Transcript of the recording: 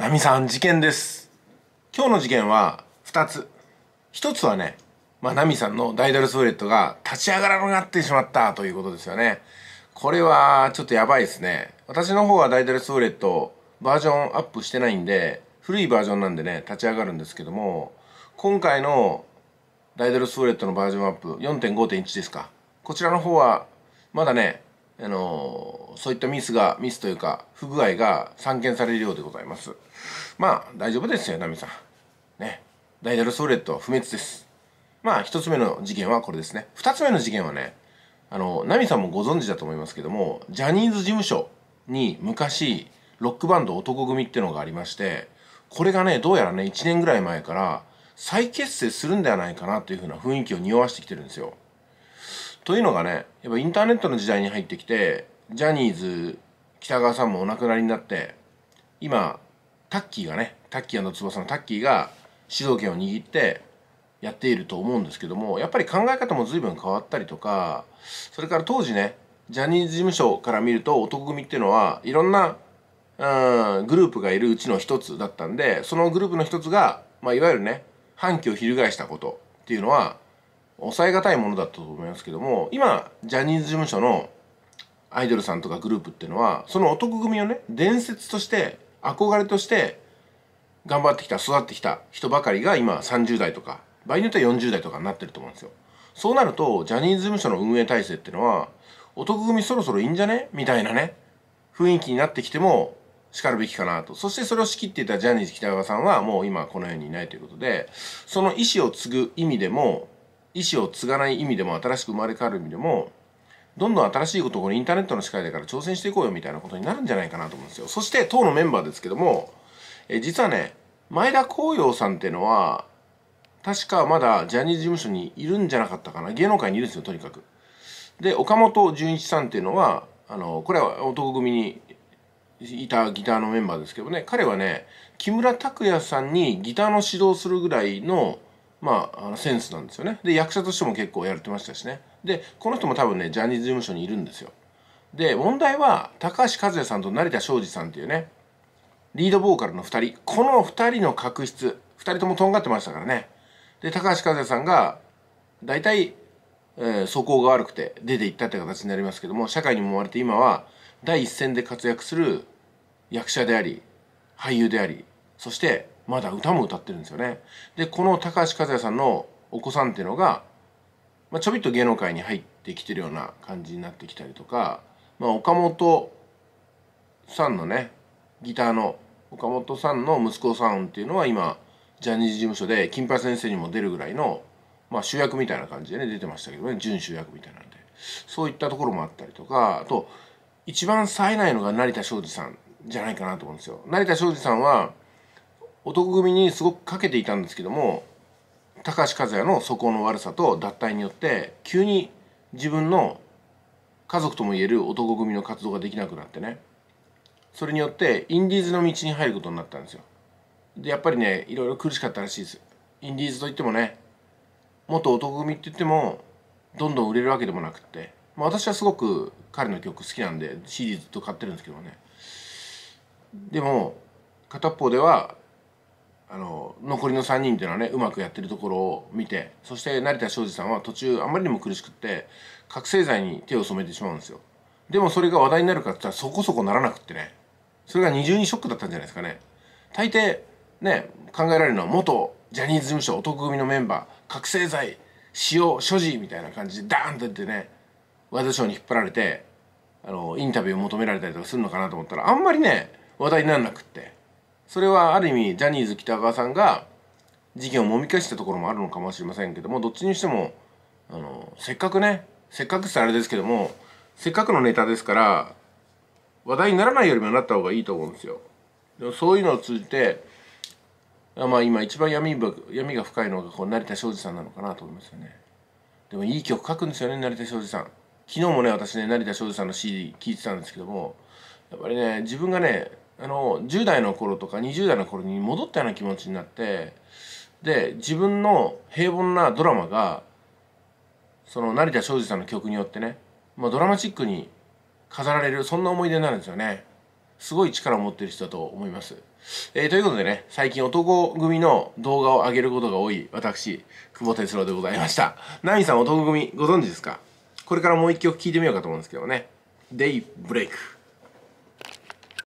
ナミさん事件です今日の事件は2つ1つはねまあ、ナミさんのダイダルソーレットが立ち上がらなくなってしまったということですよねこれはちょっとやばいですね私の方はダイダルソーレットバージョンアップしてないんで古いバージョンなんでね立ち上がるんですけども今回のダイダルソーレットのバージョンアップ4.5.1ですかこちらの方はまだねあのそういったミスがミスというか不具合が散見されるようでございますまあ大丈夫ですよナミさんねダイダルソーレット不滅ですまあ一つ目の事件はこれですね二つ目の事件はねあのナミさんもご存知だと思いますけどもジャニーズ事務所に昔ロックバンド男組っていうのがありましてこれがねどうやらね1年ぐらい前から再結成するんではないかなというふうな雰囲気を匂わしてきてるんですよというのがねやっぱインターネットの時代に入ってきてジャニーズ北川さんもお亡くなりになって今タッキーがねタッキー翼のタッキーが主導権を握ってやっていると思うんですけどもやっぱり考え方も随分変わったりとかそれから当時ねジャニーズ事務所から見ると男組っていうのはいろんなうんグループがいるうちの一つだったんでそのグループの一つが、まあ、いわゆるね反旗を翻したことっていうのは抑えたいものだったと思いますけども今ジャニーズ事務所のアイドルさんとかグループっていうのはその男組をね伝説として憧れとして頑張ってきた育ってきた人ばかりが今30代とか場合によっては40代とかになってると思うんですよそうなるとジャニーズ事務所の運営体制っていうのは男組そろそろいいんじゃねみたいなね雰囲気になってきてもしかるべきかなとそしてそれを仕切っていたジャニーズ北川さんはもう今この世にいないということでその意思を継ぐ意味でも意思を継がない意味でも新しく生まれ変わる意味でもどんどん新しいことをインターネットの世界だから挑戦していこうよみたいなことになるんじゃないかなと思うんですよそして当のメンバーですけどもえ実はね前田光陽さんっていうのは確かまだジャニーズ事務所にいるんじゃなかったかな芸能界にいるんですよとにかくで岡本純一さんっていうのはあのこれは男組にいたギターのメンバーですけどね彼はね木村拓哉さんにギターの指導するぐらいのまあ、あのセンスなんですよねで役者としても結構やれてましたしねでこの人も多分ねジャニーズ事務所にいるんですよで問題は高橋和也さんと成田昭司さんっていうねリードボーカルの2人この2人の確執2人ともとんがってましたからねで高橋和也さんが大体、えー、素行が悪くて出ていったって形になりますけども社会にもまれて今は第一線で活躍する役者であり俳優でありそしてまだ歌も歌ってるんですよね。で、この高橋和也さんのお子さんっていうのが、まあ、ちょびっと芸能界に入ってきてるような感じになってきたりとか、まあ、岡本さんのね、ギターの岡本さんの息子さんっていうのは今、ジャニーズ事務所で金八先生にも出るぐらいの、まあ、主役みたいな感じでね、出てましたけどね、準主役みたいなんで。そういったところもあったりとか、あと、一番冴えないのが成田昭司さんじゃないかなと思うんですよ。成田昭司さんは、男組にすごくかけていたんですけども高橋和也の素行の悪さと脱退によって急に自分の家族ともいえる男組の活動ができなくなってねそれによってインディーズの道に入ることになったんですよでやっぱりねいろいろ苦しかったらしいですインディーズといってもね元男組って言ってもどんどん売れるわけでもなくって、まあ、私はすごく彼の曲好きなんで CD ずっと買ってるんですけどねでも片っぽではあの残りの3人っていうのはねうまくやってるところを見てそして成田昭司さんは途中あまりにも苦しくって覚醒剤に手を染めてしまうんですよでもそれが話題になるかって言ったらそこそこならなくってねそれが二重にショックだったんじゃないですかね大抵ね考えられるのは元ジャニーズ事務所男組のメンバー覚醒剤使用所持みたいな感じでダーンと出てねワイドショーに引っ張られてあのインタビューを求められたりとかするのかなと思ったらあんまりね話題にならなくって。それはある意味ジャニーズ北川さんが事件をもみ消したところもあるのかもしれませんけどもどっちにしてもあのせっかくねせっかくってあれですけどもせっかくのネタですから話題にならないよりもなった方がいいと思うんですよ。でもそういうのを通じてまあ今一番闇闇が深いのがこう成田昭司さんなのかなと思いますよね。でもいい曲書くんですよね成田昭司さん。昨日もね私ね成田昭司さんの CD 聴いてたんですけどもやっぱりね自分がねあの10代の頃とか20代の頃に戻ったような気持ちになってで自分の平凡なドラマがその成田昭司さんの曲によってね、まあ、ドラマチックに飾られるそんな思い出になるんですよねすごい力を持ってる人だと思います、えー、ということでね最近男組の動画を上げることが多い私久保哲郎でございましたナミさん男組ご存知ですかこれからもう一曲聴いてみようかと思うんですけどね「デイブレイク」